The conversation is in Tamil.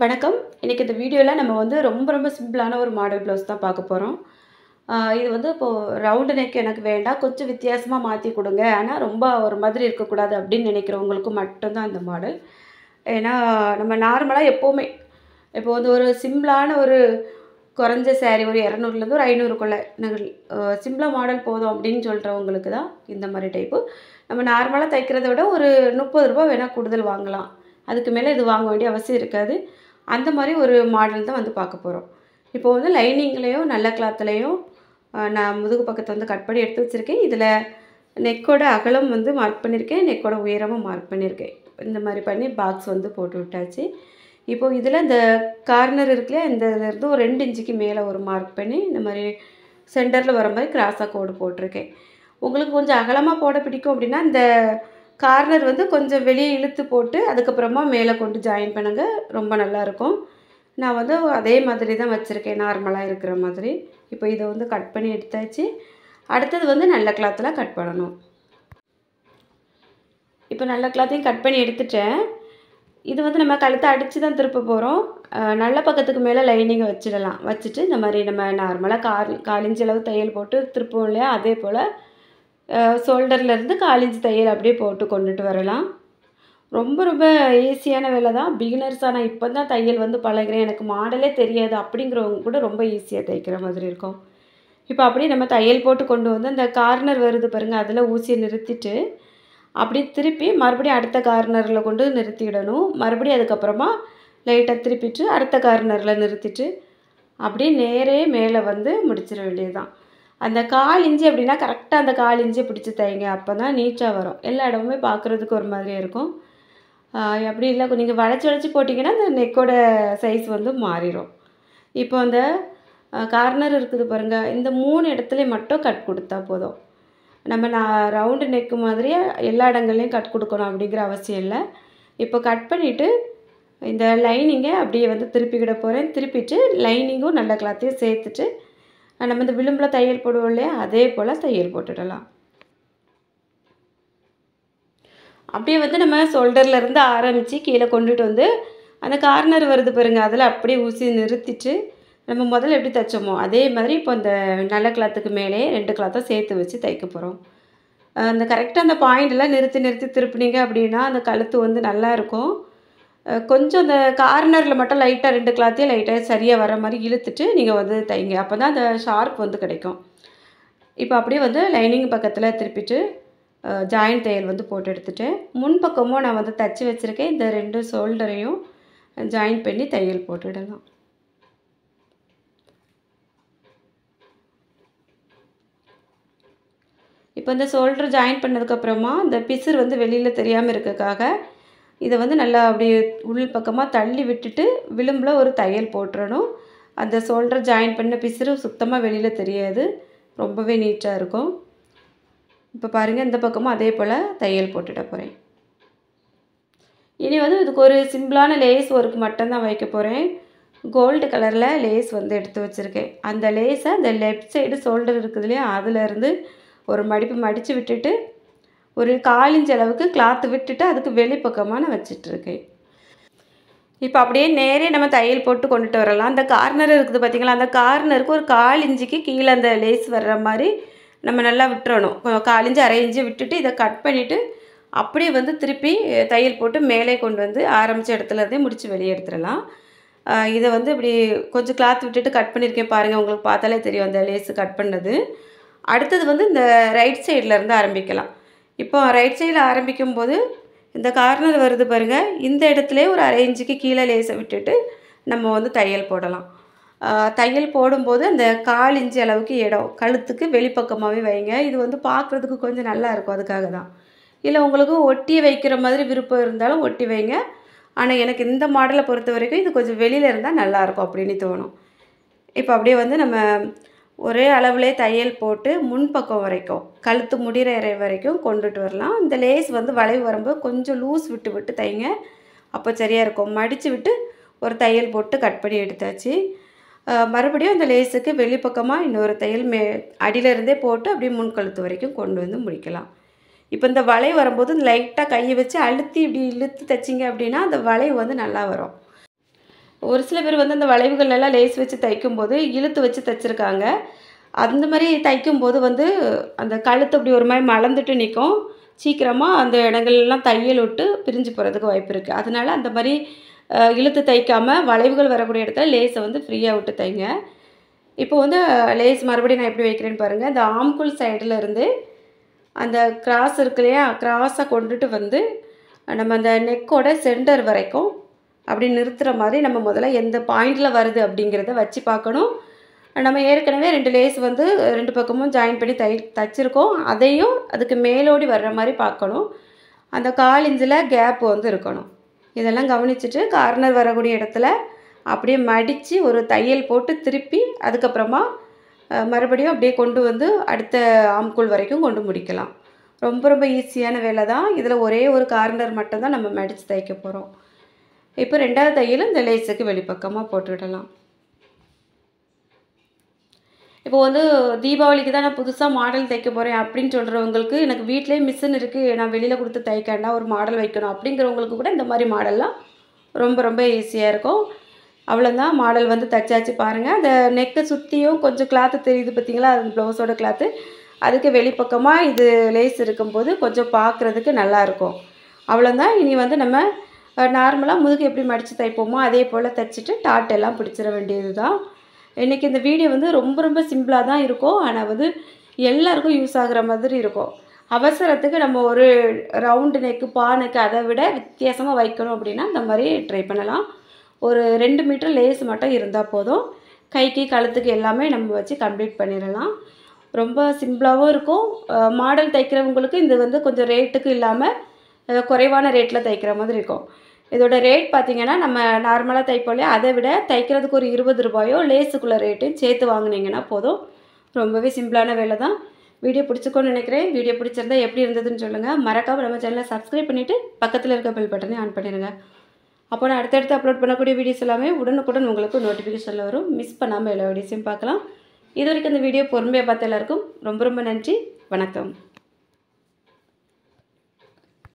வணக்கம் இன்றைக்கி இந்த வீடியோவில் நம்ம வந்து ரொம்ப ரொம்ப சிம்பிளான ஒரு மாடல் ப்ளவுஸ் தான் பார்க்க போகிறோம் இது வந்து இப்போது ரவுண்டு நெக் எனக்கு வேண்டாம் கொஞ்சம் வித்தியாசமாக மாற்றி கொடுங்க ஆனால் ரொம்ப ஒரு மாதிரி இருக்கக்கூடாது அப்படின்னு நினைக்கிறவங்களுக்கு மட்டும்தான் அந்த மாடல் ஏன்னா நம்ம நார்மலாக எப்போவுமே இப்போ வந்து ஒரு சிம்பிளான ஒரு குறைஞ்ச சேரீ ஒரு இரநூறுலேருந்து ஒரு ஐநூறுக்குள்ளே நாங்கள் சிம்பிளாக மாடல் போதும் அப்படின்னு சொல்கிறவங்களுக்கு தான் இந்த மாதிரி டைப்பு நம்ம நார்மலாக தைக்கிறத விட ஒரு முப்பது ரூபா வேணால் கூடுதல் வாங்கலாம் அதுக்கு மேலே இது வாங்க வேண்டிய அவசியம் இருக்காது அந்த மாதிரி ஒரு மாடல் தான் வந்து பார்க்க போகிறோம் இப்போ வந்து லைனிங்லேயும் நல்ல கிளாத்துலேயும் நான் முதுகு பக்கத்தை வந்து கட் பண்ணி எடுத்து வச்சுருக்கேன் இதில் நெக்கோட அகலம் வந்து மார்க் பண்ணியிருக்கேன் நெக்கோட உயரமும் மார்க் பண்ணியிருக்கேன் இந்த மாதிரி பண்ணி பாக்ஸ் வந்து போட்டு விட்டாச்சு இப்போது இதில் இந்த கார்னர் இருக்குல்ல இந்த இதுலேருந்து ஒரு ரெண்டு இன்ச்சுக்கு மேலே ஒரு மார்க் பண்ணி இந்த மாதிரி சென்டரில் வர மாதிரி கிராஸாக கோடு போட்டிருக்கேன் உங்களுக்கு கொஞ்சம் அகலமாக போட பிடிக்கும் அப்படின்னா இந்த கார்னர் வந்து கொஞ்சம் வெளியே இழுத்து போட்டு அதுக்கப்புறமா மேலே கொண்டு ஜாயின் பண்ணுங்கள் ரொம்ப நல்லாயிருக்கும் நான் வந்து அதே மாதிரி தான் வச்சுருக்கேன் நார்மலாக இருக்கிற மாதிரி இப்போ இதை வந்து கட் பண்ணி எடுத்தாச்சு அடுத்தது வந்து நல்ல கிளாத்தில் கட் பண்ணணும் இப்போ நல்ல கிளாத்தையும் கட் பண்ணி எடுத்துட்டேன் இது வந்து நம்ம கழுத்தை அடித்து தான் திருப்ப போகிறோம் நல்ல பக்கத்துக்கு மேலே லைனிங்கை வச்சிடலாம் வச்சுட்டு இந்த மாதிரி நம்ம நார்மலாக கார் காலிஞ்சளவு தையல் போட்டு திருப்போம் இல்லையா அதே போல் ஷோல்டர்லேருந்து காலிஞ்சு தையல் அப்படியே போட்டு கொண்டுட்டு வரலாம் ரொம்ப ரொம்ப ஈஸியான வேலை தான் பிகினர்ஸாக இப்போ தான் தையல் வந்து பழகிறேன் எனக்கு மாடலே தெரியாது அப்படிங்கிறவங்க கூட ரொம்ப ஈஸியாக தைக்கிற மாதிரி இருக்கும் இப்போ அப்படியே நம்ம தையல் போட்டு கொண்டு வந்து அந்த கார்னர் வருது பாருங்கள் அதில் ஊசியை நிறுத்திட்டு அப்படி திருப்பி மறுபடியும் அடுத்த கார்னரில் கொண்டு நிறுத்திடணும் மறுபடியும் அதுக்கப்புறமா லைட்டாக திருப்பிட்டு அடுத்த கார்னரில் நிறுத்திட்டு அப்படியே நேரே மேலே வந்து முடிச்சிட வேண்டியது தான் அந்த கால் இஞ்சி அப்படின்னா கரெக்டாக அந்த கால் இஞ்சி பிடிச்சி தைங்க அப்போ தான் நீட்டாக வரும் எல்லா இடமுமே பார்க்குறதுக்கு ஒரு மாதிரியே இருக்கும் அப்படி இல்லை நீங்கள் வளைச்சி வளைச்சி போட்டிங்கன்னா அந்த நெக்கோட சைஸ் வந்து மாறிடும் இப்போ அந்த கார்னர் இருக்குது பாருங்கள் இந்த மூணு இடத்துல மட்டும் கட் கொடுத்தா போதும் நம்ம நான் ரவுண்டு நெக்கு மாதிரியே எல்லா இடங்கள்லையும் கட் கொடுக்கணும் அப்படிங்கிற அவசியம் இல்லை இப்போ கட் பண்ணிவிட்டு இந்த லைனிங்கை அப்படியே வந்து திருப்பிக்கிட போகிறேன் திருப்பிட்டு லைனிங்கும் நல்ல கிளாத்தையும் சேர்த்துட்டு நம்ம இந்த விளிம்பில் தையல் போடுவோம் இல்லையா அதே போல் தையல் போட்டுடலாம் அப்படியே வந்து நம்ம ஷோல்டர்லேருந்து ஆரம்பித்து கீழே கொண்டுட்டு வந்து அந்த கார்னர் வருது பாருங்கள் அதில் அப்படியே ஊசி நிறுத்திட்டு நம்ம முதல்ல எப்படி தைச்சோமோ அதே மாதிரி இப்போ அந்த நல்ல கிளாத்துக்கு மேலே ரெண்டு கிளாத்தும் சேர்த்து வச்சு தைக்க போகிறோம் அந்த கரெக்டாக அந்த பாயிண்டெல்லாம் நிறுத்தி நிறுத்தி திருப்பினீங்க அப்படின்னா அந்த கழுத்து வந்து நல்லா இருக்கும் கொஞ்சம் அந்த கார்னரில் மட்டும் லைட்டாக ரெண்டு கிளாத்தையும் லைட்டாக சரியாக வர மாதிரி இழுத்துட்டு நீங்கள் வந்து தைங்க அப்போ தான் அந்த ஷார்ப் வந்து கிடைக்கும் இப்போ அப்படியே வந்து லைனிங் பக்கத்தில் திருப்பிட்டு ஜாயின் தையல் வந்து போட்டு எடுத்துகிட்டு முன்பக்கமும் நான் வந்து தச்சு வச்சுருக்கேன் இந்த ரெண்டு ஷோல்டரையும் ஜாயின் பண்ணி தையல் போட்டுடலாம் இப்போ இந்த ஷோல்டர் ஜாயின் பண்ணதுக்கப்புறமா இந்த பிசுர் வந்து வெளியில் தெரியாமல் இருக்கக்காக இதை வந்து நல்லா அப்படியே உள் பக்கமாக தள்ளி விட்டுட்டு விளிம்பில் ஒரு தையல் போட்டுறணும் அந்த சோல்டர் ஜாயின் பண்ண பிசுறு சுத்தமாக வெளியில் தெரியாது ரொம்பவே நீட்டாக இருக்கும் இப்போ பாருங்கள் இந்த பக்கமும் அதே போல் தையல் போட்டுட போகிறேன் இனி வந்து இதுக்கு ஒரு சிம்பிளான லேஸ் ஒர்க் மட்டும்தான் வைக்க போகிறேன் கோல்டு கலரில் லேஸ் வந்து எடுத்து வச்சுருக்கேன் அந்த லேஸை அந்த லெஃப்ட் சைடு சோல்டர் இருக்குது இல்லையா அதுலேருந்து ஒரு மடிப்பு மடித்து விட்டுட்டு ஒரு காலிஞ்ச அளவுக்கு கிளாத்து விட்டுட்டு அதுக்கு வெளிப்பக்கமாக நான் வச்சிட்ருக்கேன் இப்போ அப்படியே நேரே நம்ம தையல் போட்டு கொண்டுட்டு வரலாம் அந்த கார்னர் இருக்குது பார்த்திங்களா அந்த கார்னருக்கு ஒரு கால் இஞ்சிக்கு கீழே அந்த லேஸ் வர்ற மாதிரி நம்ம நல்லா விட்டுறணும் காலிஞ்சு அரை இஞ்சி விட்டுட்டு இதை கட் பண்ணிவிட்டு அப்படியே வந்து திருப்பி தையல் போட்டு மேலே கொண்டு வந்து ஆரம்பித்த இருந்தே முடித்து வெளியே எடுத்துடலாம் இதை வந்து இப்படி கொஞ்சம் கிளாத் விட்டுட்டு கட் பண்ணியிருக்கேன் பாருங்கள் உங்களுக்கு பார்த்தாலே தெரியும் அந்த லேஸு கட் பண்ணது அடுத்தது வந்து இந்த ரைட் சைடில் இருந்து ஆரம்பிக்கலாம் இப்போ ரைட் சைடில் ஆரம்பிக்கும் போது இந்த கார்னர் வருது பாருங்கள் இந்த இடத்துல ஒரு அரை இன்ச்சுக்கு கீழே லேசை விட்டுட்டு நம்ம வந்து தையல் போடலாம் தையல் போடும்போது அந்த கால் இன்ச்சு அளவுக்கு இடம் கழுத்துக்கு வெளிப்பக்கமாகவே வைங்க இது வந்து பார்க்குறதுக்கு கொஞ்சம் நல்லா இருக்கும் அதுக்காக தான் இல்லை உங்களுக்கு ஒட்டி வைக்கிற மாதிரி விருப்பம் இருந்தாலும் ஒட்டி வைங்க ஆனால் எனக்கு இந்த மாடலை பொறுத்த வரைக்கும் இது கொஞ்சம் வெளியில் இருந்தால் நல்லாயிருக்கும் அப்படின்னு தோணும் இப்போ அப்படியே வந்து நம்ம ஒரே அளவுலே தையல் போட்டு முன்பக்கம் வரைக்கும் கழுத்து முடிகிற இறை வரைக்கும் கொண்டுட்டு வரலாம் இந்த லேஸ் வந்து வளைவு வரும்போது கொஞ்சம் லூஸ் விட்டு விட்டு தைங்க அப்போ சரியாக இருக்கும் மடித்து விட்டு ஒரு தையல் போட்டு கட் பண்ணி எடுத்தாச்சு மறுபடியும் அந்த லேஸுக்கு வெளிப்பக்கமாக இன்னொரு தையல் மே அடியிலருந்தே போட்டு அப்படியே முன்கழுத்து வரைக்கும் கொண்டு வந்து முடிக்கலாம் இப்போ இந்த வளை வரும்போது லைட்டாக கையை வச்சு அழுத்தி இப்படி இழுத்து தைச்சிங்க அப்படின்னா அந்த வளைவு வந்து நல்லா வரும் ஒரு சில பேர் வந்து அந்த வளைவுகள் எல்லாம் லேஸ் வச்சு தைக்கும்போது இழுத்து வச்சு தைச்சிருக்காங்க அந்த மாதிரி தைக்கும்போது வந்து அந்த கழுத்து அப்படி ஒரு மாதிரி மலர்ந்துட்டு நிற்கும் சீக்கிரமாக அந்த இடங்கள்லாம் தையல் விட்டு பிரிஞ்சு போகிறதுக்கு வாய்ப்பு இருக்குது அதனால் அந்த மாதிரி இழுத்து தைக்காமல் வளைவுகள் வரக்கூடிய இடத்துல லேஸை வந்து ஃப்ரீயாக விட்டு தைங்க இப்போ வந்து லேஸ் மறுபடியும் நான் எப்படி வைக்கிறேன்னு பாருங்கள் அந்த ஆம்குள் சைடில் இருந்து அந்த கிராஸ் இருக்கு இல்லையா கிராஸாக கொண்டுட்டு வந்து நம்ம அந்த நெக்கோட சென்டர் வரைக்கும் அப்படி நிறுத்துகிற மாதிரி நம்ம முதல்ல எந்த பாயிண்டில் வருது அப்படிங்கிறத வச்சு பார்க்கணும் நம்ம ஏற்கனவே ரெண்டு லேஸ் வந்து ரெண்டு பக்கமும் ஜாயின் பண்ணி தை தைச்சிருக்கோம் அதையும் அதுக்கு மேலோடி வர்ற மாதிரி பார்க்கணும் அந்த கால் இஞ்சில் கேப் வந்து இருக்கணும் இதெல்லாம் கவனிச்சுட்டு கார்னர் வரக்கூடிய இடத்துல அப்படியே மடித்து ஒரு தையல் போட்டு திருப்பி அதுக்கப்புறமா மறுபடியும் அப்படியே கொண்டு வந்து அடுத்த ஆம்குள் வரைக்கும் கொண்டு முடிக்கலாம் ரொம்ப ரொம்ப ஈஸியான வேலை தான் இதில் ஒரே ஒரு கார்னர் மட்டும்தான் நம்ம மடித்து தைக்க போகிறோம் இப்போ ரெண்டாவது தையல் இந்த லேஸுக்கு வெளிப்பக்கமாக போட்டுவிடலாம் இப்போ வந்து தீபாவளிக்கு தான் நான் புதுசாக மாடல் தைக்க போகிறேன் அப்படின்னு சொல்கிறவங்களுக்கு எனக்கு வீட்டிலே மிஷின் இருக்குது நான் வெளியில் கொடுத்து தைக்கண்டா ஒரு மாடல் வைக்கணும் அப்படிங்கிறவங்களுக்கு கூட இந்த மாதிரி மாடல்லாம் ரொம்ப ரொம்ப ஈஸியாக இருக்கும் அவ்வளோதான் மாடல் வந்து தைச்சாச்சு பாருங்கள் அந்த நெக்கை சுற்றியும் கொஞ்சம் கிளாத்து தெரியுது பார்த்திங்களா அது ப்ளவுஸோட கிளாத்து அதுக்கு வெளிப்பக்கமாக இது லேஸ் இருக்கும்போது கொஞ்சம் பார்க்குறதுக்கு நல்லாயிருக்கும் அவ்வளோதான் இனி வந்து நம்ம நார்மலாக முதுகு எப்படி மடித்து தைப்போமோ அதே போல் தைச்சிட்டு டாட் எல்லாம் பிடிச்சிட வேண்டியது தான் இன்றைக்கி இந்த வீடியோ வந்து ரொம்ப ரொம்ப சிம்பிளாக தான் இருக்கும் ஆனால் வந்து எல்லாருக்கும் யூஸ் ஆகிற மாதிரி இருக்கும் அவசரத்துக்கு நம்ம ஒரு ரவுண்டு நெக்கு பானுக்கு அதை விட வித்தியாசமாக வைக்கணும் அப்படின்னா இந்த மாதிரி ட்ரை பண்ணலாம் ஒரு ரெண்டு மீட்டர் லேஸ் மட்டும் இருந்தால் போதும் கைக்கு கழுத்துக்கு எல்லாமே நம்ம வச்சு கம்ப்ளீட் பண்ணிடலாம் ரொம்ப சிம்பிளாகவும் இருக்கும் மாடல் தைக்கிறவங்களுக்கு இது வந்து கொஞ்சம் ரேட்டுக்கு இல்லாமல் குறைவான ரேட்டில் தைக்கிற மாதிரி இருக்கும் இதோட ரேட் பார்த்தீங்கன்னா நம்ம நார்மலாக தைப்போம்லையே அதை விட தைக்கிறதுக்கு ஒரு இருபது ரூபாயோ லேஸுக்குள்ளே ரேட்டையும் சேர்த்து வாங்கினீங்கன்னா போதும் ரொம்பவே சிம்பிளான வேலை தான் வீடியோ பிடிச்சிக்கோன்னு நினைக்கிறேன் வீடியோ பிடிச்சிருந்தா எப்படி இருந்ததுன்னு சொல்லுங்கள் மறக்காமல் நம்ம சேனலை சப்ஸ்கிரைப் பண்ணிவிட்டு பக்கத்தில் இருக்க பில் பட்டனே ஆன் பண்ணிடுங்க அப்போ நான் அடுத்தடுத்து அப்லோட் பண்ணக்கூடிய வீடியோஸ் எல்லாமே உடனுக்குடன் உங்களுக்கு நோட்டிஃபிகேஷனில் வரும் மிஸ் பண்ணாமல் எல்லா வீடியோஸையும் பார்க்கலாம் இது வரைக்கும் இந்த வீடியோ பொறுமையாக பார்த்த எல்லாருக்கும் ரொம்ப ரொம்ப நன்றி வணக்கம்